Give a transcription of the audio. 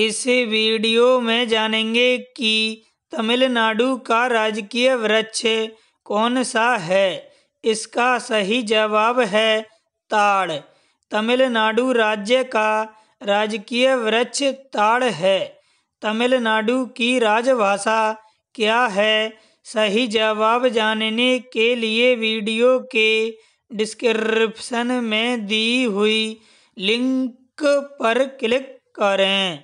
इस वीडियो में जानेंगे कि तमिलनाडु का राजकीय वृक्ष कौन सा है इसका सही जवाब है ताड़ तमिलनाडु राज्य का राजकीय वृक्ष ताड़ है तमिलनाडु की राजभाषा क्या है सही जवाब जानने के लिए वीडियो के डिस्क्रिप्शन में दी हुई लिंक पर क्लिक करें